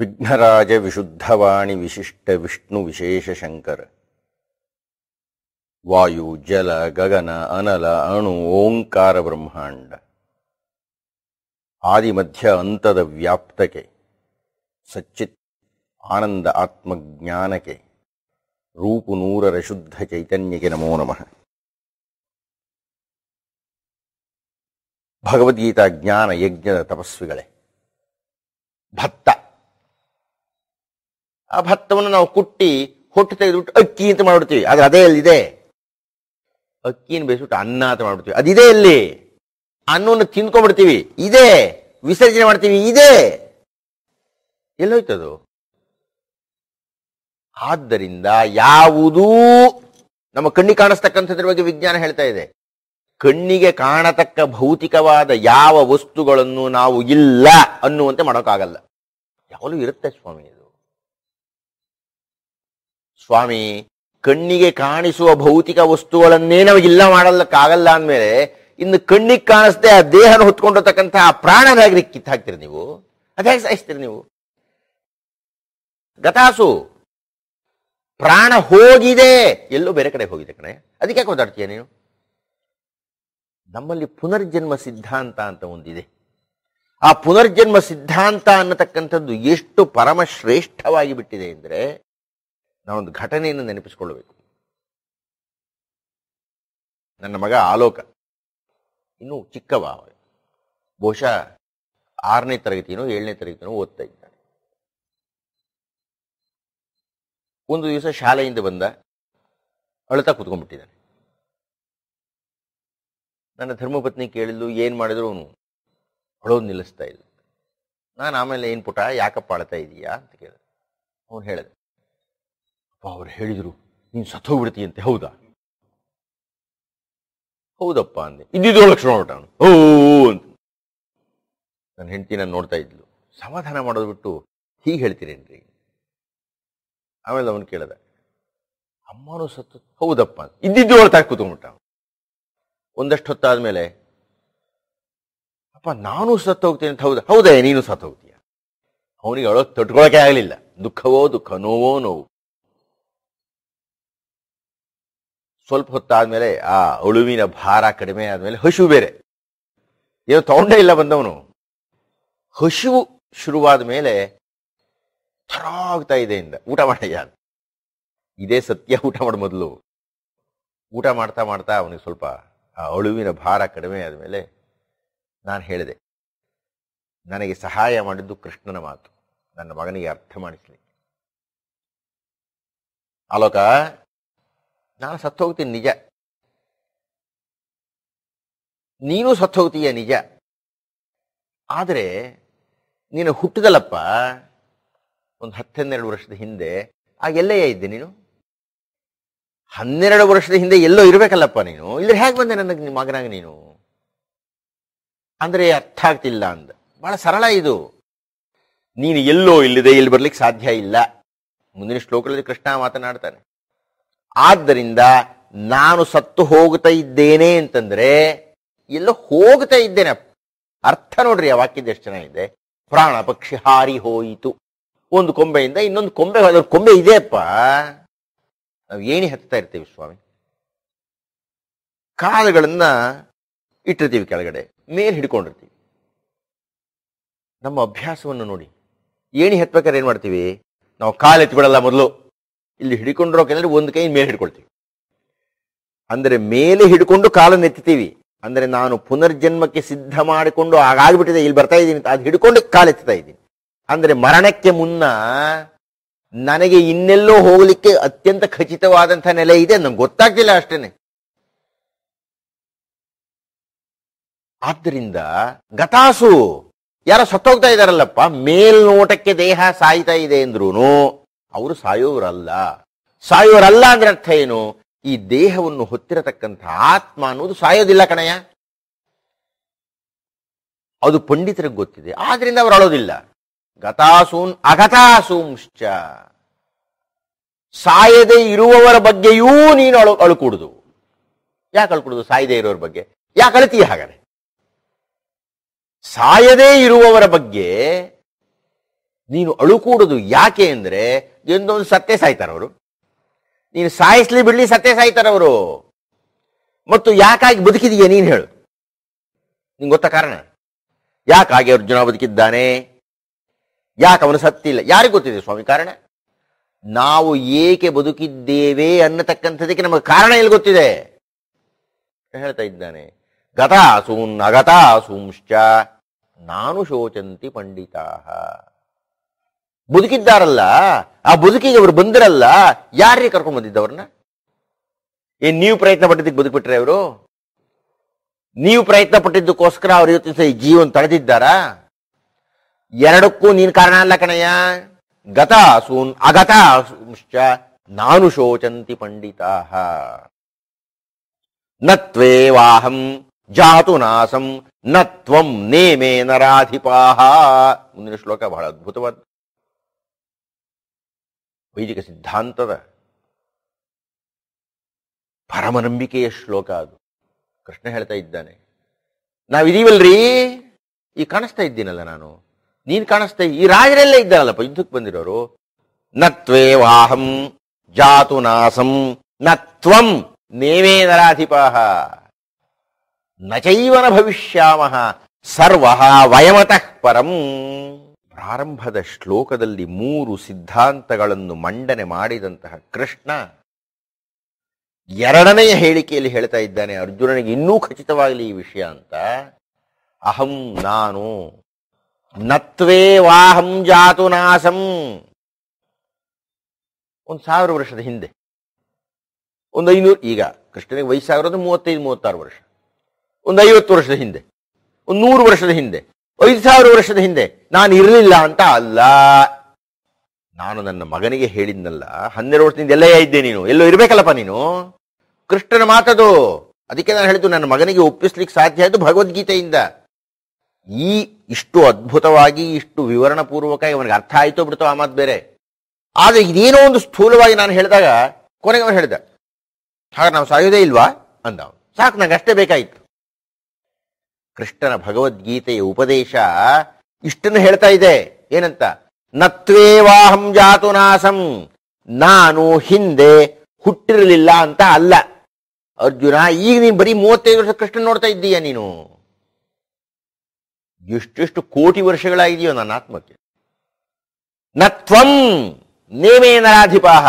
ವಿಘ್ನರಾಜ ವಿಶುದ್ಧವಾಣಿ ವಿಶಿಷ್ಟ ವಿಷ್ಣು ವಿಶೇಷ ಶಂಕರ ವಾಯು ಜಲ ಗಗನ ಅನಲ ಅಣು ಓಂಕಾರ ಬ್ರಹ್ಮಾಂಡ ಆದಿಮಧ್ಯ ಅಂತದ ವ್ಯಾಪ್ತಕೆ ಸಚ್ಚಿತ್ ಆನಂದ ಆತ್ಮಜ್ಞಾನಕ್ಕೆ ರೂಪು ನೂರರ ಶುದ್ಧ ಚೈತನ್ಯಕ್ಕೆ ನಮೋ ನಮಃ ಭಗವದ್ಗೀತಾ ಜ್ಞಾನ ಯಜ್ಞದ ತಪಸ್ವಿಗಳೇ ಭತ್ತ ಆ ಭತ್ತವನ್ನು ನಾವು ಕುಟ್ಟಿ ಹೊಟ್ಟು ತೆಗೆದುಬಿಟ್ಟು ಅಕ್ಕಿ ಅಂತ ಮಾಡ್ಬಿಡ್ತೀವಿ ಆದ್ರೆ ಅದೇ ಅಲ್ಲಿದೆ ಅಕ್ಕಿನ ಬೇಯಿಸ್ಬಿಟ್ಟು ಅನ್ನ ಅಂತ ಮಾಡ್ಬಿಡ್ತೀವಿ ಅದಿದೆ ಅಲ್ಲಿ ಅನ್ನವನ್ನು ತಿನ್ಕೊಂಡ್ಬಿಡ್ತೀವಿ ಇದೇ ವಿಸರ್ಜನೆ ಮಾಡ್ತೀವಿ ಇದೇ ಎಲ್ಲೋಯ್ತದು ಆದ್ದರಿಂದ ಯಾವುದೂ ನಮ್ಮ ಕಣ್ಣಿಗೆ ಕಾಣಿಸ್ತಕ್ಕಂಥದ್ರ ಬಗ್ಗೆ ವಿಜ್ಞಾನ ಹೇಳ್ತಾ ಇದೆ ಕಣ್ಣಿಗೆ ಕಾಣತಕ್ಕ ಭೌತಿಕವಾದ ಯಾವ ವಸ್ತುಗಳನ್ನು ನಾವು ಇಲ್ಲ ಅನ್ನುವಂತೆ ಮಾಡೋಕ್ಕಾಗಲ್ಲ ಯಾವಾಗಲೂ ಇರುತ್ತೆ ಸ್ವಾಮಿ ಸ್ವಾಮಿ ಕಣ್ಣಿಗೆ ಕಾಣಿಸುವ ಭೌತಿಕ ವಸ್ತುಗಳನ್ನೇ ನಮಗಿಲ್ಲ ಮಾಡಲಿಕ್ಕಾಗಲ್ಲ ಅಂದಮೇಲೆ ಇನ್ನು ಕಣ್ಣಿಗೆ ಕಾಣಿಸದೆ ಆ ದೇಹನ ಹೊತ್ಕೊಂಡಿರ್ತಕ್ಕಂಥ ಆ ಪ್ರಾಣನಾಗಿ ಹಾಕ್ತೀರಿ ನೀವು ಅದೇ ಸಾಯಿಸ್ತೀರಿ ನೀವು ಗತಾಸು ಪ್ರಾಣ ಹೋಗಿದೆ ಎಲ್ಲೋ ಬೇರೆ ಕಡೆ ಹೋಗಿದೆ ಕಣೆ ಅದಕ್ಕೆ ಯಾಕೆ ಓದಾಡ್ತೀಯ ನೀನು ನಮ್ಮಲ್ಲಿ ಪುನರ್ಜನ್ಮ ಸಿದ್ಧಾಂತ ಅಂತ ಒಂದಿದೆ ಆ ಪುನರ್ಜನ್ಮ ಸಿದ್ಧಾಂತ ಅನ್ನತಕ್ಕಂಥದ್ದು ಎಷ್ಟು ಪರಮಶ್ರೇಷ್ಠವಾಗಿ ಬಿಟ್ಟಿದೆ ಅಂದರೆ ಒಂದು ಘಟನೆಯನ್ನು ನೆನಪಿಸಿಕೊಳ್ಳಬೇಕು ನನ್ನ ಮಗ ಆಲೋಕ ಇನ್ನೂ ಚಿಕ್ಕವ ಬಹುಶಃ ಆರನೇ ತರಗತಿನೋ ಏಳನೇ ತರಗತಿನೋ ಓದ್ತಾ ಇದ್ದಾನೆ ಒಂದು ದಿವಸ ಶಾಲೆಯಿಂದ ಬಂದ ಅಳತಾ ಕುತ್ಕೊಂಡ್ಬಿಟ್ಟಿದ್ದಾನೆ ನನ್ನ ಧರ್ಮಪತ್ನಿ ಕೇಳಿದ್ದು ಏನು ಮಾಡಿದ್ರು ಅವನು ಅಳೋದು ನಿಲ್ಲಿಸ್ತಾ ಇಲ್ಲ ನಾನು ಆಮೇಲೆ ಏನು ಪುಟ ಯಾಕಪ್ಪ ಅಳ್ತಾ ಇದೀಯಾ ಅಂತ ಕೇಳಿದೆ ಅವನು ಹೇಳಿದೆ ಅವ್ರು ಹೇಳಿದರು ನೀನು ಸತ್ತೋಗ್ಬಿಡ್ತೀಯ ಅಂತ ಹೌದಾ ಹೌದಪ್ಪ ಅಂದೆ ಇದ್ದಿದ್ದು ಲಕ್ಷಣ ಓ ಅಂತ ನನ್ನ ಹೆಂಡತಿ ನೋಡ್ತಾ ಇದ್ಲು ಸಮಾಧಾನ ಮಾಡೋದು ಬಿಟ್ಟು ಹೀಗೆ ಹೇಳ್ತೀರೇನ್ರಿ ಆಮೇಲೆ ಅವನು ಕೇಳದ ಅಮ್ಮನೂ ಸತ್ತು ಹೌದಪ್ಪ ಇದ್ದಿದ್ದು ತಾಕ ಕೂತ್ಕೊಂಡ್ಬಿಟ್ಟ ಒಂದಷ್ಟು ಹೊತ್ತಾದ್ಮೇಲೆ ಅಪ್ಪ ನಾನು ಸತ್ತು ಹೋಗ್ತೀನಿ ಅಂತ ಹೌದಾ ಹೌದಾ ನೀನು ಹೋಗ್ತೀಯ ಅವನಿಗೆ ಅವಳಗ್ ತಟ್ಕೊಳಕ್ಕೆ ಆಗಲಿಲ್ಲ ದುಃಖವೋ ದುಃಖ ನೋವೋ ನೋವು ಸ್ವಲ್ಪ ಹೊತ್ತಾದ್ಮೇಲೆ ಆ ಅಳುವಿನ ಭಾರ ಕಡಿಮೆ ಆದ್ಮೇಲೆ ಹಶು ಬೇರೆ ಏನು ತೊಗೊಂಡೇ ಇಲ್ಲ ಬಂದವನು ಹಶುವು ಶುರುವಾದ ಮೇಲೆ ಥರಾಗ್ತಾ ಇದೆ ಇಂದ ಊಟ ಮಾಡಯ್ಯ ಇದೇ ಸತ್ಯ ಊಟ ಮಾಡ ಮೊದಲು ಊಟ ಮಾಡ್ತಾ ಮಾಡ್ತಾ ಅವನಿಗೆ ಸ್ವಲ್ಪ ಆ ಅಳುವಿನ ಭಾರ ಕಡಿಮೆ ಆದಮೇಲೆ ನಾನು ಹೇಳಿದೆ ನನಗೆ ಸಹಾಯ ಮಾಡಿದ್ದು ಕೃಷ್ಣನ ಮಾತು ನನ್ನ ಮಗನಿಗೆ ಅರ್ಥ ಮಾಡಿಸಲಿ ಅಲೋಕ ನಾನು ಹೋಗ್ತೀನಿ ನಿಜ ನೀನು ಹೋಗ್ತೀಯ ನಿಜ ಆದರೆ ನೀನು ಹುಟ್ಟಿದಲ್ಲಪ್ಪ ಒಂದು ಹತ್ತೆರಡು ವರ್ಷದ ಹಿಂದೆ ಆಗ ಎಲ್ಲೇ ಇದ್ದೆ ನೀನು ಹನ್ನೆರಡು ವರ್ಷದ ಹಿಂದೆ ಎಲ್ಲೋ ಇರಬೇಕಲ್ಲಪ್ಪ ನೀನು ಇಲ್ಲಿ ಹೇಗೆ ಬಂದೆ ನನಗೆ ನಿಮ್ಮ ಮಗನಾಗ ನೀನು ಅಂದರೆ ಅರ್ಥ ಆಗ್ತಿಲ್ಲ ಅಂದ ಬಹಳ ಸರಳ ಇದು ನೀನು ಎಲ್ಲೋ ಇಲ್ಲಿದೆ ಇಲ್ಲಿ ಬರ್ಲಿಕ್ಕೆ ಸಾಧ್ಯ ಇಲ್ಲ ಮುಂದಿನ ಶ್ಲೋಕದಲ್ಲಿ ಕೃಷ್ಣ ಮಾತನಾಡ್ತಾನೆ ಆದ್ದರಿಂದ ನಾನು ಸತ್ತು ಹೋಗ್ತಾ ಇದ್ದೇನೆ ಅಂತಂದ್ರೆ ಎಲ್ಲ ಹೋಗ್ತಾ ಇದ್ದೇನೆ ಅರ್ಥ ನೋಡ್ರಿ ಆ ವಾಕ್ಯದ ಎಷ್ಟು ಚೆನ್ನಾಗಿದೆ ಪ್ರಾಣ ಪಕ್ಷಿ ಹಾರಿ ಹೋಯಿತು ಒಂದು ಕೊಂಬೆಯಿಂದ ಇನ್ನೊಂದು ಕೊಂಬೆ ಕೊಂಬೆ ಇದೆಯಪ್ಪ ನಾವು ಏಣಿ ಹತ್ತಾ ಇರ್ತೀವಿ ಸ್ವಾಮಿ ಕಾಲುಗಳನ್ನ ಇಟ್ಟಿರ್ತೀವಿ ಕೆಳಗಡೆ ಮೇಲೆ ಹಿಡ್ಕೊಂಡಿರ್ತೀವಿ ನಮ್ಮ ಅಭ್ಯಾಸವನ್ನು ನೋಡಿ ಏಣಿ ಹತ್ಬೇಕಾದ್ರೆ ಏನು ಮಾಡ್ತೀವಿ ನಾವು ಎತ್ಬಿಡಲ್ಲ ಮೊದಲು ಇಲ್ಲಿ ಹಿಡ್ಕೊಂಡಿರೋ ಅಂದರೆ ಒಂದು ಕೈ ಮೇಲೆ ಹಿಡ್ಕೊಳ್ತೀವಿ ಅಂದರೆ ಮೇಲೆ ಹಿಡ್ಕೊಂಡು ಕಾಲನ್ನು ನೆತ್ತೀವಿ ಅಂದರೆ ನಾನು ಪುನರ್ಜನ್ಮಕ್ಕೆ ಸಿದ್ಧ ಮಾಡಿಕೊಂಡು ಆಗಾಗ್ಬಿಟ್ಟಿದೆ ಇಲ್ಲಿ ಬರ್ತಾ ಇದ್ದೀನಿ ಅದು ಹಿಡ್ಕೊಂಡು ಎತ್ತಾ ಇದ್ದೀನಿ ಅಂದರೆ ಮರಣಕ್ಕೆ ಮುನ್ನ ನನಗೆ ಇನ್ನೆಲ್ಲೋ ಹೋಗಲಿಕ್ಕೆ ಅತ್ಯಂತ ಖಚಿತವಾದಂಥ ನೆಲೆ ಇದೆ ನಂಗೆ ಗೊತ್ತಾಗ್ತಿಲ್ಲ ಅಷ್ಟೇನೆ ಆದ್ದರಿಂದ ಗತಾಸು ಯಾರೋ ಸತ್ತೋಗ್ತಾ ಇದ್ದಾರಲ್ಲಪ್ಪ ಮೇಲ್ನೋಟಕ್ಕೆ ದೇಹ ಸಾಯ್ತಾ ಇದೆ ಅಂದ್ರೂ ಅವರು ಸಾಯೋರಲ್ಲ ಸಾಯೋರಲ್ಲ ಅಂದ್ರೆ ಅರ್ಥ ಏನು ಈ ದೇಹವನ್ನು ಹೊತ್ತಿರತಕ್ಕಂಥ ಆತ್ಮ ಅನ್ನೋದು ಸಾಯೋದಿಲ್ಲ ಕಣಯ್ಯ ಅದು ಪಂಡಿತರಿಗೆ ಗೊತ್ತಿದೆ ಆದ್ರಿಂದ ಅವರು ಅಳೋದಿಲ್ಲ ಗತಾಸೂನ್ ಅಗತಾಸೂಂಶ್ಚ ಸಾಯದೆ ಇರುವವರ ಬಗ್ಗೆಯೂ ನೀನು ಅಳು ಅಳ್ಕೂಡುದು ಯಾಕೆ ಅಳ್ಕೂಡುದು ಸಾಯದೆ ಇರೋರ ಬಗ್ಗೆ ಯಾಕೆ ಅಳತೀಯ ಹಾಗಾದ್ರೆ ಸಾಯದೇ ಇರುವವರ ಬಗ್ಗೆ ನೀನು ಅಳುಕೂಡದು ಯಾಕೆ ಅಂದರೆ ಎಂದೊಂದು ಸತ್ಯ ಸಾಯ್ತಾರವರು ನೀನು ಸಾಯಿಸ್ಲಿ ಬಿಡ್ಲಿ ಸತ್ಯ ಸಾಯ್ತಾರವರು ಮತ್ತು ಯಾಕಾಗಿ ಬದುಕಿದೀಯ ನೀನು ಹೇಳು ನಿಂಗೆ ಗೊತ್ತ ಕಾರಣ ಯಾಕಾಗಿ ಅರ್ಜುನ ಬದುಕಿದ್ದಾನೆ ಯಾಕೆ ಅವನು ಸತ್ತಿಲ್ಲ ಯಾರಿಗೆ ಗೊತ್ತಿದೆ ಸ್ವಾಮಿ ಕಾರಣ ನಾವು ಏಕೆ ಬದುಕಿದ್ದೇವೆ ಅನ್ನತಕ್ಕಂಥದಕ್ಕೆ ನಮಗೆ ಕಾರಣ ಎಲ್ಲಿ ಗೊತ್ತಿದೆ ಹೇಳ್ತಾ ಇದ್ದಾನೆ ಗತಾ ಗತಾಸೂನ್ ಅಗತಾಸೂಂಶ್ಚ ನಾನು ಶೋಚಂತಿ ಪಂಡಿತಾ ಬದುಕಿದ್ದಾರಲ್ಲ ಆ ಬದುಕಿಗೆ ಅವರು ಬಂದಿರಲ್ಲ ಯಾರೇ ಕರ್ಕೊಂಡು ಬಂದಿದ್ದವ್ರನ್ನ ಏನ್ ನೀವು ಪ್ರಯತ್ನ ಪಟ್ಟಿದ್ದಕ್ಕೆ ಬದುಕ್ಬಿಟ್ರೆ ಅವರು ನೀವು ಪ್ರಯತ್ನ ಪಟ್ಟಿದ್ದಕ್ಕೋಸ್ಕರ ಅವ್ರು ಇವತ್ತಿನ ಈ ಜೀವನ ತಡೆದಿದ್ದಾರಾ ಎರಡಕ್ಕೂ ನೀನ್ ಕಾರಣ ಅಲ್ಲ ಕಣಯ್ಯ ಗತ ಸೂನ್ ಅಗತ ನಾನು ಶೋಚಂತಿ ಪಂಡಿತಾ ನತ್ವೇವಾಹಂ ಜಾತು ನಾಸಂ ನತ್ವಂ ನೇಮೇ ನರಾಧಿಪಾಹ ಮುಂದಿನ ಶ್ಲೋಕ ಬಹಳ ಅದ್ಭುತವಾದ ವೈದಿಕ ಸಿದ್ಧಾಂತದ ಪರಮನಂಬಿಕೆಯ ಶ್ಲೋಕ ಅದು ಕೃಷ್ಣ ಹೇಳ್ತಾ ಇದ್ದಾನೆ ನಾವಿದೀವಲ್ರಿ ಈ ಕಾಣಿಸ್ತಾ ಇದ್ದೀನಲ್ಲ ನಾನು ನೀನು ಕಾಣಿಸ್ತಾ ಈ ರಾಜರೆಲ್ಲ ಇದ್ದಾನಲ್ಲಪ್ಪ ಯುದ್ಧಕ್ಕೆ ಬಂದಿರೋರು ವಾಹಂ ಜಾತು ನಾಸಂ ನತ್ವಂ ನೇವೇ ನರಾಧಿಪಾಹ ನಚೈವನ ಭವಿಷ್ಯಾಮ ಸರ್ವ ವಯಮತಃ ಪರಂ ಪ್ರಾರಂಭದ ಶ್ಲೋಕದಲ್ಲಿ ಮೂರು ಸಿದ್ಧಾಂತಗಳನ್ನು ಮಂಡನೆ ಮಾಡಿದಂತಹ ಕೃಷ್ಣ ಎರಡನೆಯ ಹೇಳಿಕೆಯಲ್ಲಿ ಹೇಳ್ತಾ ಇದ್ದಾನೆ ಅರ್ಜುನನಿಗೆ ಇನ್ನೂ ಖಚಿತವಾಗಲಿ ಈ ವಿಷಯ ಅಂತ ಅಹಂ ನಾನು ನತ್ವೇ ವಾಹಂ ಜಾತು ನಾಸಂ ಒಂದು ಸಾವಿರ ವರ್ಷದ ಹಿಂದೆ ಒಂದು ಐನೂರು ಈಗ ಕೃಷ್ಣನಿಗೆ ವಯಸ್ಸಾಗಿರೋದು ಮೂವತ್ತೈದು ಮೂವತ್ತಾರು ವರ್ಷ ಒಂದು ಐವತ್ತು ವರ್ಷದ ಹಿಂದೆ ಒಂದು ನೂರು ವರ್ಷದ ಹಿಂದೆ ಐದು ಸಾವಿರ ವರ್ಷದ ಹಿಂದೆ ನಾನು ಇರಲಿಲ್ಲ ಅಂತ ಅಲ್ಲ ನಾನು ನನ್ನ ಮಗನಿಗೆ ಹೇಳಿದ್ನಲ್ಲ ಹನ್ನೆರಡು ವರ್ಷದಿಂದ ಎಲ್ಲ ಇದ್ದೆ ನೀನು ಎಲ್ಲೋ ಇರಬೇಕಲ್ಲಪ್ಪ ನೀನು ಕೃಷ್ಣನ ಮಾತದು ಅದಕ್ಕೆ ನಾನು ಹೇಳಿದ್ದು ನನ್ನ ಮಗನಿಗೆ ಒಪ್ಪಿಸ್ಲಿಕ್ಕೆ ಸಾಧ್ಯ ಆಯಿತು ಭಗವದ್ಗೀತೆಯಿಂದ ಈ ಇಷ್ಟು ಅದ್ಭುತವಾಗಿ ಇಷ್ಟು ವಿವರಣಪೂರ್ವಕ ಇವನಿಗೆ ಅರ್ಥ ಆಯಿತು ಬಿಡ್ತಾವ ಆ ಮಾತು ಬೇರೆ ಆದರೆ ಇದೇನೋ ಒಂದು ಸ್ಥೂಲವಾಗಿ ನಾನು ಹೇಳಿದಾಗ ಕೊನೆಗೆ ಅವನು ಹೇಳಿದ ಹಾಗೆ ನಾವು ಸಾಯೋದೇ ಇಲ್ವಾ ಅಂದ ಸಾಕು ನಂಗೆ ಅಷ್ಟೇ ಬೇಕಾಯಿತು ಕೃಷ್ಣನ ಭಗವದ್ಗೀತೆಯ ಉಪದೇಶ ಇಷ್ಟನ್ನು ಹೇಳ್ತಾ ಇದೆ ಏನಂತ ನತ್ವೇವಾಹಂ ಜಾತುನಾಸಂ ನಾನು ಹಿಂದೆ ಹುಟ್ಟಿರಲಿಲ್ಲ ಅಂತ ಅಲ್ಲ ಅರ್ಜುನ ಈಗ ನೀನು ಬರೀ ಮೂವತ್ತೈದು ವರ್ಷ ಕೃಷ್ಣ ನೋಡ್ತಾ ಇದ್ದೀಯ ನೀನು ಎಷ್ಟೆಷ್ಟು ಕೋಟಿ ವರ್ಷಗಳಾಗಿದೆಯೋ ನನ್ನ ಆತ್ಮಕ್ಕೆ ನತ್ವಂ ನೇಮೇ ನರಾಧಿಪಾಹ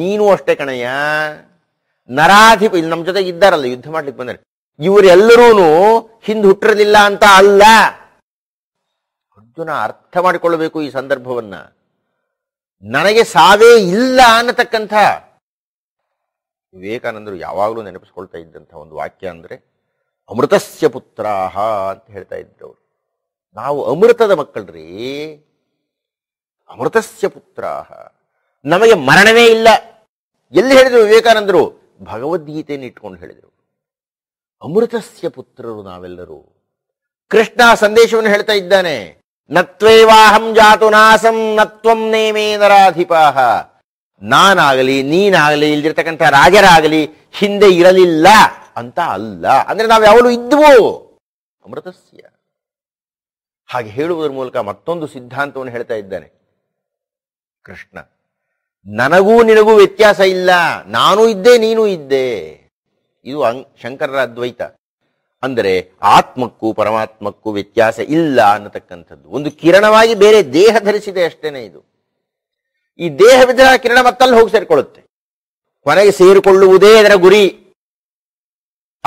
ನೀನು ಅಷ್ಟೇ ಕಣಯ್ಯ ನರಾಧಿಪ ಇಲ್ಲಿ ನಮ್ಮ ಜೊತೆಗೆ ಇದ್ದಾರಲ್ಲ ಯುದ್ಧ ಮಾಡ್ಲಿಕ್ಕೆ ಬಂದರೆ ಇವರೆಲ್ಲರೂ ಹಿಂದ್ ಹುಟ್ಟಿರಲಿಲ್ಲ ಅಂತ ಅಲ್ಲ ಅರ್ಜುನ ಅರ್ಥ ಮಾಡಿಕೊಳ್ಳಬೇಕು ಈ ಸಂದರ್ಭವನ್ನ ನನಗೆ ಸಾವೇ ಇಲ್ಲ ಅನ್ನತಕ್ಕಂಥ ವಿವೇಕಾನಂದರು ಯಾವಾಗಲೂ ನೆನಪಿಸ್ಕೊಳ್ತಾ ಇದ್ದಂಥ ಒಂದು ವಾಕ್ಯ ಅಂದರೆ ಅಮೃತಸ್ಯ ಪುತ್ರಾಹ ಅಂತ ಹೇಳ್ತಾ ಇದ್ದವರು ನಾವು ಅಮೃತದ ಮಕ್ಕಳ್ರಿ ಅಮೃತಸ್ಯ ಪುತ್ರಾಹ ನಮಗೆ ಮರಣವೇ ಇಲ್ಲ ಎಲ್ಲಿ ಹೇಳಿದರು ವಿವೇಕಾನಂದರು ಭಗವದ್ಗೀತೆಯನ್ನು ಇಟ್ಕೊಂಡು ಹೇಳಿದರು ಅಮೃತಸ್ಯ ಪುತ್ರರು ನಾವೆಲ್ಲರೂ ಕೃಷ್ಣ ಸಂದೇಶವನ್ನು ಹೇಳ್ತಾ ಇದ್ದಾನೆ ನತ್ವೇವಾಹಂ ಜಾತು ನಾಸಂ ನತ್ವಂ ನೇಮೇ ನರಾಧಿಪಾಹ ನಾನಾಗಲಿ ನೀನಾಗಲಿ ಇಲ್ದಿರ್ತಕ್ಕಂಥ ರಾಜರಾಗಲಿ ಹಿಂದೆ ಇರಲಿಲ್ಲ ಅಂತ ಅಲ್ಲ ಅಂದ್ರೆ ನಾವು ಯಾವಾಗಲೂ ಇದ್ವು ಅಮೃತಸ್ಯ ಹಾಗೆ ಹೇಳುವುದರ ಮೂಲಕ ಮತ್ತೊಂದು ಸಿದ್ಧಾಂತವನ್ನು ಹೇಳ್ತಾ ಇದ್ದಾನೆ ಕೃಷ್ಣ ನನಗೂ ನಿನಗೂ ವ್ಯತ್ಯಾಸ ಇಲ್ಲ ನಾನು ಇದ್ದೆ ನೀನು ಇದ್ದೆ ಇದು ಅಂಗ್ ಶಂಕರರ ಅದ್ವೈತ ಅಂದರೆ ಆತ್ಮಕ್ಕೂ ಪರಮಾತ್ಮಕ್ಕೂ ವ್ಯತ್ಯಾಸ ಇಲ್ಲ ಅನ್ನತಕ್ಕಂಥದ್ದು ಒಂದು ಕಿರಣವಾಗಿ ಬೇರೆ ದೇಹ ಧರಿಸಿದೆ ಅಷ್ಟೇನೆ ಇದು ಈ ದೇಹ ವಿಧ ಕಿರಣ ಮತ್ತಲ್ಲಿ ಹೋಗಿ ಸೇರಿಕೊಳ್ಳುತ್ತೆ ಕೊನೆಗೆ ಸೇರಿಕೊಳ್ಳುವುದೇ ಅದರ ಗುರಿ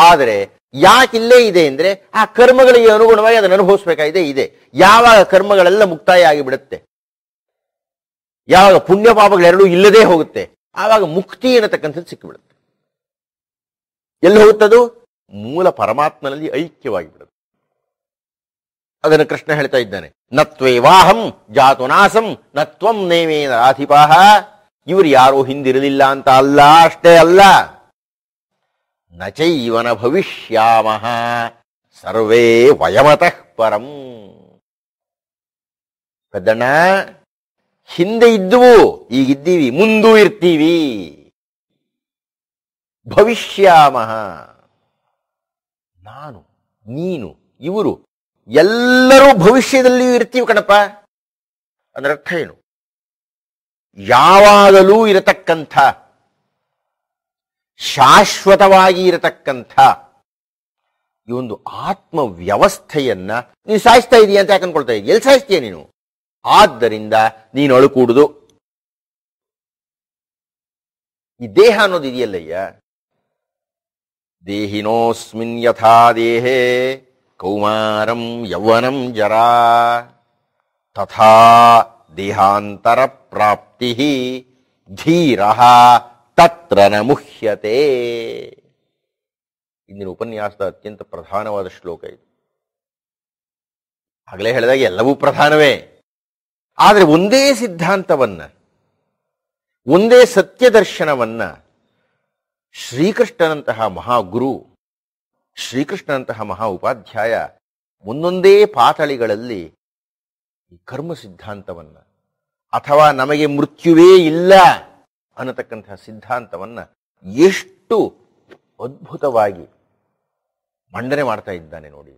ಆದರೆ ಯಾಕಿಲ್ಲೇ ಇದೆ ಅಂದ್ರೆ ಆ ಕರ್ಮಗಳಿಗೆ ಅನುಗುಣವಾಗಿ ಅದನ್ನು ಅನುಭವಿಸಬೇಕಾಗಿದೆ ಇದೆ ಯಾವಾಗ ಕರ್ಮಗಳೆಲ್ಲ ಮುಕ್ತಾಯ ಆಗಿಬಿಡುತ್ತೆ ಯಾವಾಗ ಪುಣ್ಯ ಪಾಪಗಳೆರಡೂ ಇಲ್ಲದೆ ಹೋಗುತ್ತೆ ಆವಾಗ ಮುಕ್ತಿ ಅನ್ನತಕ್ಕಂಥದ್ದು ಸಿಕ್ಕಿಬಿಡುತ್ತೆ ಎಲ್ಲಿ ಹೋಗುತ್ತದು ಮೂಲ ಪರಮಾತ್ಮನಲ್ಲಿ ಐಕ್ಯವಾಗಿ ಬಿಡುತ್ತೆ ಅದನ್ನು ಕೃಷ್ಣ ಹೇಳ್ತಾ ಇದ್ದಾನೆ ನತ್ವೇವಾಹಂ ಜಾತುನಾಸಂ ನತ್ವಂ ನೇಮೇ ರಾಧಿಪಾಹ ಇವರು ಯಾರೋ ಹಿಂದಿರಲಿಲ್ಲ ಅಂತ ಅಲ್ಲ ಅಷ್ಟೇ ಅಲ್ಲ ನಚೈವನ ಭವಿಷ್ಯಾಮಹ ಸರ್ವೇ ವಯಮತಃ ಪರಂ ಪೆದ್ದಣ್ಣ ಹಿಂದೆ ಇದ್ದುವು ಈಗಿದ್ದೀವಿ ಮುಂದೂ ಇರ್ತೀವಿ ಭವಿಷ್ಯಾಮಹ ನಾನು ನೀನು ಇವರು ಎಲ್ಲರೂ ಭವಿಷ್ಯದಲ್ಲಿಯೂ ಇರ್ತೀವಿ ಕಣಪ್ಪ ಅದರ ಅರ್ಥ ಏನು ಯಾವಾಗಲೂ ಇರತಕ್ಕಂಥ ಶಾಶ್ವತವಾಗಿ ಇರತಕ್ಕಂಥ ಈ ಒಂದು ಆತ್ಮ ವ್ಯವಸ್ಥೆಯನ್ನ ನೀನು ಸಾಯಿಸ್ತಾ ಇದೀಯ ಅಂತ ಯಾಕೆ ಅನ್ಕೊಳ್ತಾ ಇದೀಯ ಎಲ್ಲಿ ಸಾಯಿಸ್ತೀಯ ನೀನು ಆದ್ದರಿಂದ ನೀನು ಅಳುಕೂಡುದು ಈ ದೇಹ ಅನ್ನೋದು ಇದೆಯಲ್ಲಯ್ಯ దేహినోస్మిన్ యథా దేహే కౌమారం యౌవనం జరా తథా దేహాంతర ప్రాప్తి ధీర తత్ర నముహ్యతే ಇಂದಿನ ಉಪನ್ಯಾಸದ ಅತ್ಯಂತ ಪ್ರಧಾನವಾದ ಶ್ಲೋಕ ಇದು ಆಗಲೇ ಹೇಳಿದಾಗ ಎಲ್ಲವೂ ಪ್ರಧಾನವೇ ಆದರೆ ಒಂದೇ ಸಿದ್ಧಾಂತವನ್ನು ಒಂದೇ ಸತ್ಯದರ್ಶನವನ್ನು ಶ್ರೀಕೃಷ್ಣನಂತಹ ಮಹಾಗುರು ಶ್ರೀಕೃಷ್ಣನಂತಹ ಮಹಾ ಉಪಾಧ್ಯಾಯ ಮುಂದೊಂದೇ ಪಾತಳಿಗಳಲ್ಲಿ ಕರ್ಮ ಸಿದ್ಧಾಂತವನ್ನು ಅಥವಾ ನಮಗೆ ಮೃತ್ಯುವೇ ಇಲ್ಲ ಅನ್ನತಕ್ಕಂತಹ ಸಿದ್ಧಾಂತವನ್ನು ಎಷ್ಟು ಅದ್ಭುತವಾಗಿ ಮಂಡನೆ ಮಾಡ್ತಾ ಇದ್ದಾನೆ ನೋಡಿ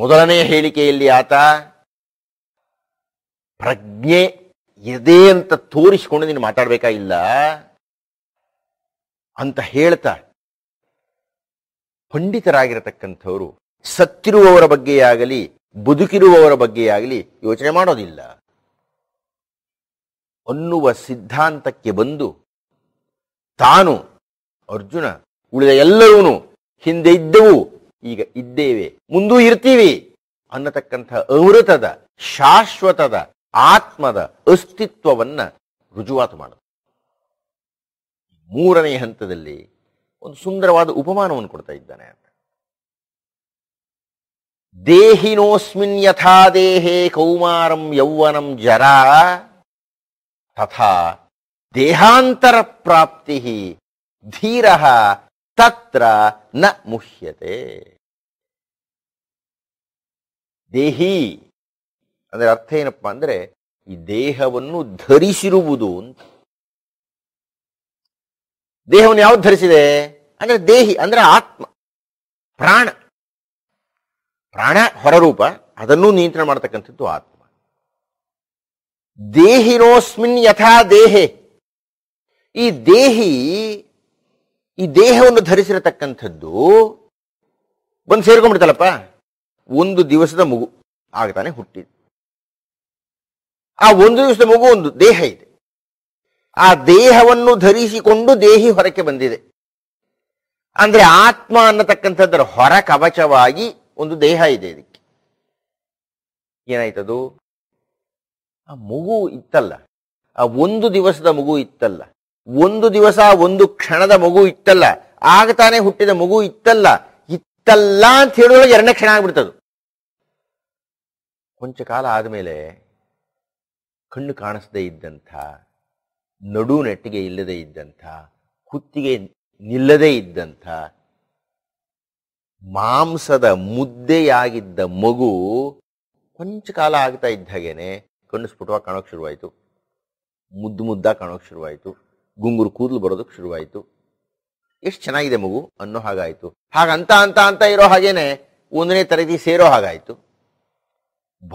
ಮೊದಲನೇ ಹೇಳಿಕೆಯಲ್ಲಿ ಆತ ಪ್ರಜ್ಞೆ ಎದೆ ಅಂತ ತೋರಿಸಿಕೊಂಡು ನೀನು ಮಾತಾಡಬೇಕಾಗಿಲ್ಲ ಅಂತ ಹೇಳ್ತಾ ಪಂಡಿತರಾಗಿರತಕ್ಕಂಥವರು ಸತ್ತಿರುವವರ ಬಗ್ಗೆಯೇ ಆಗಲಿ ಬದುಕಿರುವವರ ಬಗ್ಗೆಯಾಗಲಿ ಯೋಚನೆ ಮಾಡೋದಿಲ್ಲ ಅನ್ನುವ ಸಿದ್ಧಾಂತಕ್ಕೆ ಬಂದು ತಾನು ಅರ್ಜುನ ಉಳಿದ ಎಲ್ಲರೂ ಹಿಂದೆ ಇದ್ದವು ಈಗ ಇದ್ದೇವೆ ಮುಂದೂ ಇರ್ತೀವಿ ಅನ್ನತಕ್ಕಂಥ ಅಮೃತದ ಶಾಶ್ವತದ ಆತ್ಮದ ಅಸ್ತಿತ್ವವನ್ನ ರುಜುವಾತು ಮಾಡುತ್ತೆ ಮೂರನೇ ಹಂತದಲ್ಲಿ ಒಂದು ಸುಂದರವಾದ ಉಪಮಾನವನ್ನು ಕೊಡ್ತಾ ಇದ್ದಾನೆ ಅಂತ ದೇಹಿನೋಸ್ಮಿನ್ ಯಥಾ ದೇಹೇ ಕೌಮಾರಂ ಯೌವನಂ ಜರಾ ತಥಾ ದೇಹಾಂತರ ಪ್ರಾಪ್ತಿ ಧೀರ ತತ್ರ ನ ಮುಹ್ಯತೆ ದೇಹಿ ಅಂದರೆ ಅರ್ಥ ಏನಪ್ಪ ಅಂದ್ರೆ ಈ ದೇಹವನ್ನು ಧರಿಸಿರುವುದು ಅಂತ ದೇಹವನ್ನು ಯಾವ್ದು ಧರಿಸಿದೆ ಅಂದ್ರೆ ದೇಹಿ ಅಂದ್ರೆ ಆತ್ಮ ಪ್ರಾಣ ಪ್ರಾಣ ಹೊರರೂಪ ಅದನ್ನು ನಿಯಂತ್ರಣ ಮಾಡತಕ್ಕಂಥದ್ದು ಆತ್ಮ ದೇಹಿನೋಸ್ಮಿನ್ ಯಥಾ ದೇಹೆ ಈ ದೇಹಿ ಈ ದೇಹವನ್ನು ಧರಿಸಿರತಕ್ಕಂಥದ್ದು ಬಂದು ಸೇರ್ಕೊಂಡ್ಬಿಡ್ತಲ್ಲಪ್ಪ ಒಂದು ದಿವಸದ ಮಗು ಆಗತಾನೆ ಹುಟ್ಟಿದ ಆ ಒಂದು ದಿವಸದ ಮಗು ಒಂದು ದೇಹ ಇದೆ ಆ ದೇಹವನ್ನು ಧರಿಸಿಕೊಂಡು ದೇಹಿ ಹೊರಕ್ಕೆ ಬಂದಿದೆ ಅಂದ್ರೆ ಆತ್ಮ ಅನ್ನತಕ್ಕಂಥದ್ದರ ಹೊರ ಕವಚವಾಗಿ ಒಂದು ದೇಹ ಇದೆ ಇದಕ್ಕೆ ಏನಾಯ್ತದು ಆ ಮಗು ಇತ್ತಲ್ಲ ಆ ಒಂದು ದಿವಸದ ಮಗು ಇತ್ತಲ್ಲ ಒಂದು ದಿವಸ ಒಂದು ಕ್ಷಣದ ಮಗು ಇತ್ತಲ್ಲ ಆಗತಾನೆ ಹುಟ್ಟಿದ ಮಗು ಇತ್ತಲ್ಲ ಇತ್ತಲ್ಲ ಅಂತ ಹೇಳಿದ್ರೆ ಎರಡನೇ ಕ್ಷಣ ಆಗ್ಬಿಡ್ತದು ಕೊಂಚ ಕಾಲ ಆದಮೇಲೆ ಕಣ್ಣು ಕಾಣಿಸದೇ ಇದ್ದಂಥ ನಡು ನೆಟ್ಟಿಗೆ ಇಲ್ಲದೆ ಇದ್ದಂಥ ಕುತ್ತಿಗೆ ನಿಲ್ಲದೇ ಇದ್ದಂಥ ಮಾಂಸದ ಮುದ್ದೆಯಾಗಿದ್ದ ಮಗು ಕೊಂಚ ಕಾಲ ಆಗ್ತಾ ಇದ್ದ ಹಾಗೇನೆ ಕಣ್ಣು ಸ್ಫುಟವಾಗಿ ಕಾಣೋಕೆ ಶುರುವಾಯಿತು ಮುದ್ದು ಮುದ್ದಾಗಿ ಕಾಣೋಕೆ ಶುರುವಾಯಿತು ಗುಂಗುರು ಕೂದಲು ಬರೋದಕ್ಕೆ ಶುರುವಾಯಿತು ಎಷ್ಟು ಚೆನ್ನಾಗಿದೆ ಮಗು ಅನ್ನೋ ಹಾಗಾಯಿತು ಹಾಗಂತ ಅಂತ ಅಂತ ಇರೋ ಹಾಗೇನೆ ಒಂದನೇ ತರಗತಿ ಸೇರೋ ಹಾಗಾಯಿತು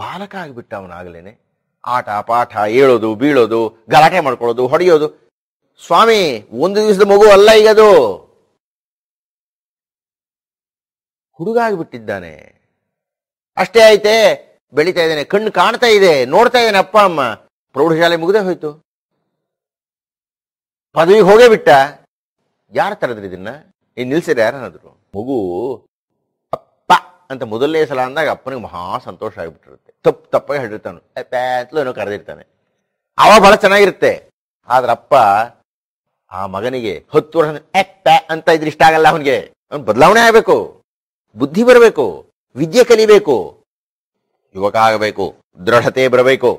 ಬಾಲಕ ಆಗಿಬಿಟ್ಟ ಅವನಾಗಲೇನೆ ಆಟ ಪಾಠ ಏಳೋದು ಬೀಳೋದು ಗಲಾಟೆ ಮಾಡ್ಕೊಳ್ಳೋದು ಹೊಡೆಯೋದು ಸ್ವಾಮಿ ಒಂದು ದಿವಸದ ಮಗು ಅಲ್ಲ ಈಗ ಅದು ಹುಡುಗ ಆಗಿಬಿಟ್ಟಿದ್ದಾನೆ ಅಷ್ಟೇ ಐತೆ ಬೆಳಿತಾ ಇದ್ದಾನೆ ಕಣ್ಣು ಕಾಣ್ತಾ ಇದೆ ನೋಡ್ತಾ ಇದ್ದಾನೆ ಅಪ್ಪ ಅಮ್ಮ ಪ್ರೌಢಶಾಲೆ ಮುಗ್ದೇ ಹೋಯ್ತು ಪದವಿ ಹೋಗೇ ಬಿಟ್ಟ ಯಾರ ತರದ್ರಿ ಇದನ್ನ ಏನ್ ನಿಲ್ಸಿದ ಯಾರನ್ನಾದ್ರು ಮಗು ಅಪ್ಪ ಅಂತ ಮೊದಲನೇ ಸಲ ಅಂದಾಗ ಅಪ್ಪನಿಗೆ ಮಹಾ ಸಂತೋಷ ಆಗ್ಬಿಟ್ಟಿರುತ್ತೆ ತಪ್ಪು ತಪ್ಪಾಗಿ ಹೇಳಿರ್ತಾನು ಪ್ಯಾಂತ್ಲು ಏನೋ ಕರೆದಿರ್ತಾನೆ ಅವ ಬಹಳ ಚೆನ್ನಾಗಿರುತ್ತೆ ಅಪ್ಪ ಆ ಮಗನಿಗೆ ಹತ್ತು ವರ್ಷ ಅಂತ ಇದ್ರೆ ಇಷ್ಟ ಆಗಲ್ಲ ಅವನಿಗೆ ಅವ್ನು ಬದಲಾವಣೆ ಆಗಬೇಕು ಬುದ್ಧಿ ಬರಬೇಕು ವಿದ್ಯೆ ಕಲಿಬೇಕು ಯುವಕ ಆಗಬೇಕು ದೃಢತೆ ಬರಬೇಕು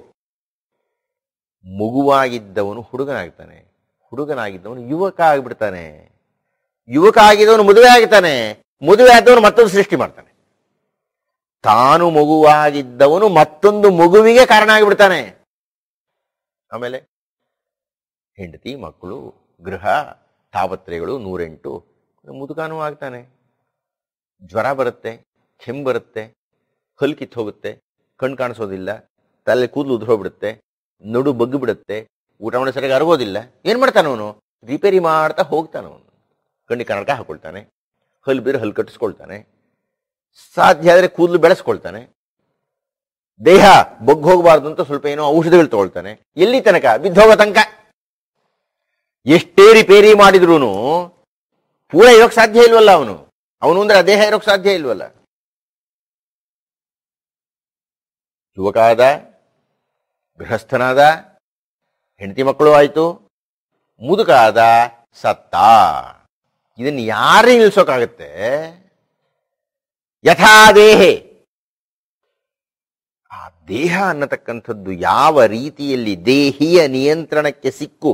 ಮಗುವಾಗಿದ್ದವನು ಹುಡುಗನಾಗ್ತಾನೆ ಹುಡುಗನಾಗಿದ್ದವನು ಯುವಕ ಆಗಿಬಿಡ್ತಾನೆ ಯುವಕ ಆಗಿದ್ದವನು ಮದುವೆ ಆಗ್ತಾನೆ ಮದುವೆ ಆದವನು ಮತ್ತೊಂದು ಸೃಷ್ಟಿ ಮಾಡ್ತಾನೆ ತಾನು ಮಗುವಾಗಿದ್ದವನು ಮತ್ತೊಂದು ಮಗುವಿಗೆ ಕಾರಣ ಆಗಿಬಿಡ್ತಾನೆ ಆಮೇಲೆ ಹೆಂಡತಿ ಮಕ್ಕಳು ಗೃಹ ತಾಪತ್ರೆಗಳು ನೂರೆಂಟು ಮುದುಕಾನು ಆಗ್ತಾನೆ ಜ್ವರ ಬರುತ್ತೆ ಕೆಮ್ಮ ಬರುತ್ತೆ ಹಲ್ ಕಿತ್ತು ಹೋಗುತ್ತೆ ಕಣ್ ಕಾಣಿಸೋದಿಲ್ಲ ತಲೆ ಕೂದಲು ಉದ್ರೋಗ್ಬಿಡುತ್ತೆ ನಡು ಬಗ್ಗಿಬಿಡುತ್ತೆ ಊಟ ಮಾಡೋ ಸರಿಯಾಗಿ ಅರಗೋದಿಲ್ಲ ಏನು ಅವನು ರಿಪೇರಿ ಮಾಡ್ತಾ ಹೋಗ್ತಾನವನು ಕಣ್ಣಿ ಕನ್ನಡಕ ಹಾಕೊಳ್ತಾನೆ ಹಲ್ ಬೀರು ಹಲ್ ಕಟ್ಟಿಸ್ಕೊಳ್ತಾನೆ ಸಾಧ್ಯ ಆದರೆ ಕೂದಲು ಬೆಳೆಸ್ಕೊಳ್ತಾನೆ ದೇಹ ಹೋಗಬಾರ್ದು ಅಂತ ಸ್ವಲ್ಪ ಏನೋ ಔಷಧಗಳು ತಗೊಳ್ತಾನೆ ಎಲ್ಲಿ ತನಕ ಬಿದ್ದೋಗೋ ತನಕ ಎಷ್ಟೇ ರಿಪೇರಿ ಮಾಡಿದ್ರು ಪೂರ ಇರೋಕ್ ಸಾಧ್ಯ ಇಲ್ವಲ್ಲ ಅವನು ಅವನು ಅಂದ್ರೆ ದೇಹ ಇರೋಕ್ ಸಾಧ್ಯ ಇಲ್ವಲ್ಲ ಯುವಕ ಆದ ಗೃಹಸ್ಥನಾದ ಹೆಂಡತಿ ಮಕ್ಕಳು ಆಯಿತು ಮುದುಕ ಆದ ಸತ್ತ ಇದನ್ನು ಯಾರೇ ನಿಲ್ಸೋಕ್ಕಾಗತ್ತೆ ಯಥಾ ದೇಹೆ ಆ ದೇಹ ಅನ್ನತಕ್ಕಂಥದ್ದು ಯಾವ ರೀತಿಯಲ್ಲಿ ದೇಹಿಯ ನಿಯಂತ್ರಣಕ್ಕೆ ಸಿಕ್ಕು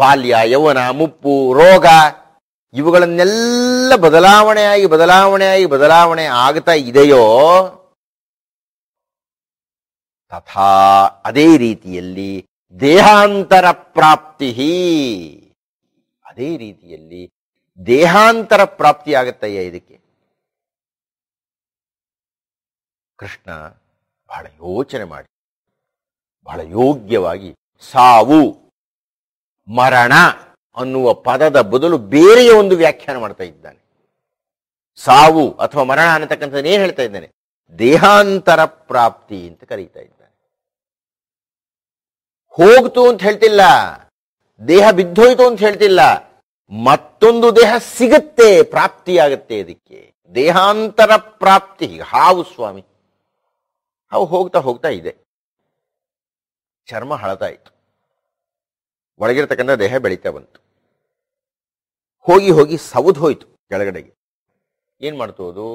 ಬಾಲ್ಯ ಯೌವನ ಮುಪ್ಪು ರೋಗ ಇವುಗಳನ್ನೆಲ್ಲ ಬದಲಾವಣೆಯಾಗಿ ಬದಲಾವಣೆಯಾಗಿ ಬದಲಾವಣೆ ಆಗ್ತಾ ಇದೆಯೋ ತಥಾ ಅದೇ ರೀತಿಯಲ್ಲಿ ದೇಹಾಂತರ ಪ್ರಾಪ್ತಿ ಅದೇ ರೀತಿಯಲ್ಲಿ ದೇಹಾಂತರ ಪ್ರಾಪ್ತಿ ಇದಕ್ಕೆ ಕೃಷ್ಣ ಬಹಳ ಯೋಚನೆ ಮಾಡಿ ಬಹಳ ಯೋಗ್ಯವಾಗಿ ಸಾವು ಮರಣ ಅನ್ನುವ ಪದದ ಬದಲು ಬೇರೆಯ ಒಂದು ವ್ಯಾಖ್ಯಾನ ಮಾಡ್ತಾ ಇದ್ದಾನೆ ಸಾವು ಅಥವಾ ಮರಣ ಅನ್ನತಕ್ಕಂಥದ್ದು ಏನು ಹೇಳ್ತಾ ಇದ್ದಾನೆ ದೇಹಾಂತರ ಪ್ರಾಪ್ತಿ ಅಂತ ಕರೀತಾ ಇದ್ದಾನೆ ಹೋಗ್ತು ಅಂತ ಹೇಳ್ತಿಲ್ಲ ದೇಹ ಬಿದ್ದೋಯ್ತು ಅಂತ ಹೇಳ್ತಿಲ್ಲ ಮತ್ತೊಂದು ದೇಹ ಸಿಗತ್ತೆ ಪ್ರಾಪ್ತಿಯಾಗತ್ತೆ ಇದಕ್ಕೆ ದೇಹಾಂತರ ಪ್ರಾಪ್ತಿ ಹಾವು ಸ್ವಾಮಿ ಅವು ಹೋಗ್ತಾ ಹೋಗ್ತಾ ಇದೆ ಚರ್ಮ ಹಳತಾ ಇತ್ತು ಒಳಗಿರ್ತಕ್ಕಂಥ ದೇಹ ಬೆಳೀತಾ ಬಂತು ಹೋಗಿ ಹೋಗಿ ಸವದ್ ಹೋಯ್ತು ಕೆಳಗಡೆಗೆ ಏನ್ ಮಾಡ್ತೋದು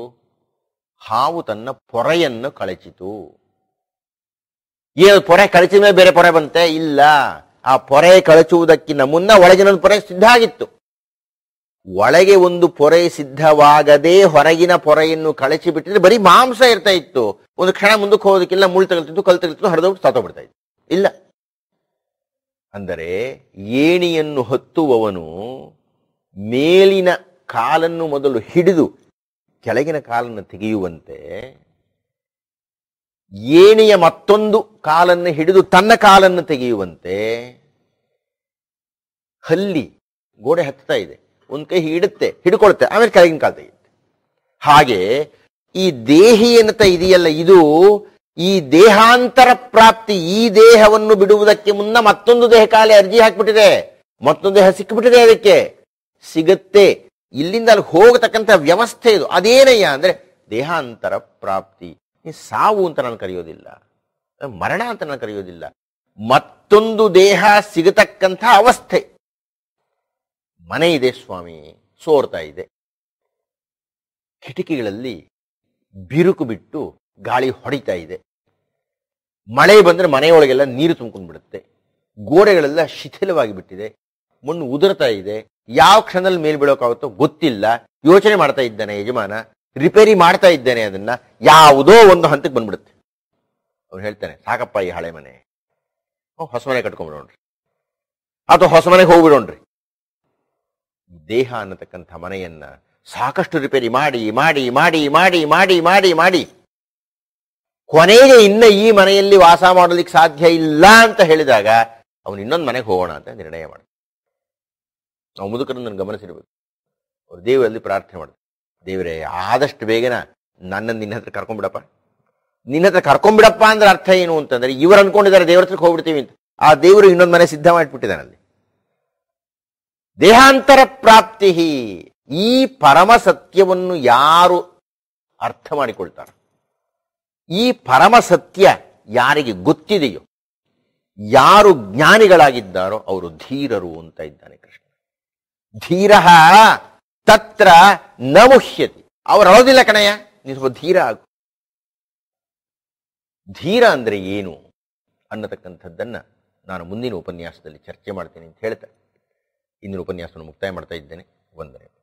ಹಾವು ತನ್ನ ಪೊರೆಯನ್ನು ಕಳಚಿತು ಏನು ಪೊರೆ ಕಳಚಿದ್ಮೇಲೆ ಬೇರೆ ಪೊರೆ ಬಂತೆ ಇಲ್ಲ ಆ ಪೊರೆ ಕಳಚುವುದಕ್ಕಿಂತ ಮುನ್ನ ಒಳಗಿನ ಪೊರೆ ಸಿದ್ಧ ಆಗಿತ್ತು ಒಳಗೆ ಒಂದು ಪೊರೆ ಸಿದ್ಧವಾಗದೆ ಹೊರಗಿನ ಪೊರೆಯನ್ನು ಕಳಚಿ ಬಿಟ್ಟಿದ್ರೆ ಬರೀ ಮಾಂಸ ಇರ್ತಾ ಇತ್ತು ಒಂದು ಕ್ಷಣ ಮುಂದಕ್ಕೆ ಹೋಗೋದಕ್ಕೆಲ್ಲ ಮುಳ್ ತಗಲ್ತಿತ್ತು ಕಲ್ ತಗಲ್ತಿತ್ತು ಹರಿದೋಗಿ ಸಾತೋಗ್ಬಿಡ್ತಾ ಇತ್ತು ಇಲ್ಲ ಅಂದರೆ ಏಣಿಯನ್ನು ಹತ್ತುವವನು ಮೇಲಿನ ಕಾಲನ್ನು ಮೊದಲು ಹಿಡಿದು ಕೆಳಗಿನ ಕಾಲನ್ನು ತೆಗೆಯುವಂತೆ ಏಣಿಯ ಮತ್ತೊಂದು ಕಾಲನ್ನು ಹಿಡಿದು ತನ್ನ ಕಾಲನ್ನು ತೆಗೆಯುವಂತೆ ಹಲ್ಲಿ ಗೋಡೆ ಹತ್ತುತ್ತಾ ಇದೆ ಒಂದು ಕೈ ಹಿಡುತ್ತೆ ಹಿಡ್ಕೊಳುತ್ತೆ ಆಮೇಲೆ ಕೆಳಗಿನ ಕಾಲ ಹಾಗೆ ಈ ದೇಹಿ ಅಂತ ಇದೆಯಲ್ಲ ಇದು ಈ ದೇಹಾಂತರ ಪ್ರಾಪ್ತಿ ಈ ದೇಹವನ್ನು ಬಿಡುವುದಕ್ಕೆ ಮುನ್ನ ಮತ್ತೊಂದು ದೇಹ ಕಾಲೇ ಅರ್ಜಿ ಹಾಕ್ಬಿಟ್ಟಿದೆ ಮತ್ತೊಂದು ದೇಹ ಸಿಕ್ಕಿಬಿಟ್ಟಿದೆ ಅದಕ್ಕೆ ಸಿಗತ್ತೆ ಇಲ್ಲಿಂದ ಅಲ್ಲಿ ಹೋಗತಕ್ಕಂಥ ವ್ಯವಸ್ಥೆ ಇದು ಅದೇನಯ್ಯ ಅಂದ್ರೆ ದೇಹಾಂತರ ಪ್ರಾಪ್ತಿ ಸಾವು ಅಂತ ನಾನು ಕರೆಯೋದಿಲ್ಲ ಮರಣ ಅಂತ ನಾನು ಕರೆಯೋದಿಲ್ಲ ಮತ್ತೊಂದು ದೇಹ ಸಿಗತಕ್ಕಂಥ ಅವಸ್ಥೆ ಮನೆ ಇದೆ ಸ್ವಾಮಿ ಸೋರ್ತಾ ಇದೆ ಕಿಟಕಿಗಳಲ್ಲಿ ಬಿರುಕು ಬಿಟ್ಟು ಗಾಳಿ ಹೊಡಿತಾ ಇದೆ ಮಳೆ ಬಂದರೆ ಮನೆಯೊಳಗೆಲ್ಲ ನೀರು ಬಿಡುತ್ತೆ ಗೋಡೆಗಳೆಲ್ಲ ಶಿಥಿಲವಾಗಿ ಬಿಟ್ಟಿದೆ ಮಣ್ಣು ಉದುರ್ತಾ ಇದೆ ಯಾವ ಕ್ಷಣದಲ್ಲಿ ಮೇಲ್ ಬೀಳೋಕ್ಕಾಗುತ್ತೋ ಗೊತ್ತಿಲ್ಲ ಯೋಚನೆ ಮಾಡ್ತಾ ಇದ್ದಾನೆ ಯಜಮಾನ ರಿಪೇರಿ ಮಾಡ್ತಾ ಇದ್ದಾನೆ ಅದನ್ನ ಯಾವುದೋ ಒಂದು ಹಂತಕ್ಕೆ ಬಂದ್ಬಿಡುತ್ತೆ ಅವ್ನು ಹೇಳ್ತಾನೆ ಸಾಕಪ್ಪ ಈ ಹಳೆ ಮನೆ ಹೊಸ ಮನೆ ಕಟ್ಕೊಂಡ್ಬಿಡೋಣ್ರಿ ಅಥವಾ ಹೊಸ ಮನೆಗೆ ಹೋಗ್ಬಿಡೋಣ್ರಿ ದೇಹ ಅನ್ನತಕ್ಕಂಥ ಮನೆಯನ್ನ ಸಾಕಷ್ಟು ರಿಪೇರಿ ಮಾಡಿ ಮಾಡಿ ಮಾಡಿ ಮಾಡಿ ಮಾಡಿ ಮಾಡಿ ಮಾಡಿ ಕೊನೆಗೆ ಇನ್ನ ಈ ಮನೆಯಲ್ಲಿ ವಾಸ ಮಾಡಲಿಕ್ಕೆ ಸಾಧ್ಯ ಇಲ್ಲ ಅಂತ ಹೇಳಿದಾಗ ಅವನು ಇನ್ನೊಂದು ಮನೆಗೆ ಹೋಗೋಣ ಅಂತ ನಿರ್ಣಯ ಮಾಡ ನಾವು ಮುದುಕರನ್ನು ಗಮನಿಸಿರ್ಬೇಕು ಅವ್ರು ದೇವರಲ್ಲಿ ಪ್ರಾರ್ಥನೆ ಮಾಡ್ತಾರೆ ದೇವರೇ ಆದಷ್ಟು ಬೇಗನ ನನ್ನ ನಿನ್ನ ಹತ್ರ ಕರ್ಕೊಂಡ್ಬಿಡಪ್ಪ ನಿನ್ನ ಹತ್ರ ಕರ್ಕೊಂಡ್ಬಿಡಪ್ಪ ಅಂದ್ರೆ ಅರ್ಥ ಏನು ಅಂತಂದ್ರೆ ಇವರು ಅನ್ಕೊಂಡಿದ್ದಾರೆ ದೇವರ ಹತ್ರಕ್ಕೆ ಹೋಗ್ಬಿಡ್ತೀವಿ ಅಂತ ಆ ದೇವರು ಇನ್ನೊಂದು ಮನೆ ಸಿದ್ಧ ಮಾಡಿಬಿಟ್ಟಿದ್ದಾನಲ್ಲಿ ದೇಹಾಂತರ ಪ್ರಾಪ್ತಿ ಈ ಪರಮ ಸತ್ಯವನ್ನು ಯಾರು ಅರ್ಥ ಮಾಡಿಕೊಳ್ತಾರೆ ಈ ಪರಮ ಸತ್ಯ ಯಾರಿಗೆ ಗೊತ್ತಿದೆಯೋ ಯಾರು ಜ್ಞಾನಿಗಳಾಗಿದ್ದಾರೋ ಅವರು ಧೀರರು ಅಂತ ಇದ್ದಾನೆ ಕೃಷ್ಣ ಧೀರ ತತ್ರ ನ ಮುಹ್ಯತಿ ಅವ್ರು ಕಣಯ್ಯ ಧೀರ ಆಗು ಧೀರ ಅಂದರೆ ಏನು ಅನ್ನತಕ್ಕಂಥದ್ದನ್ನು ನಾನು ಮುಂದಿನ ಉಪನ್ಯಾಸದಲ್ಲಿ ಚರ್ಚೆ ಮಾಡ್ತೀನಿ ಅಂತ ಹೇಳ್ತಾರೆ ಇಂದಿನ ಉಪನ್ಯಾಸವನ್ನು ಮುಕ್ತಾಯ ಮಾಡ್ತಾ ಇದ್ದೇನೆ ವಂದನೆಗಳು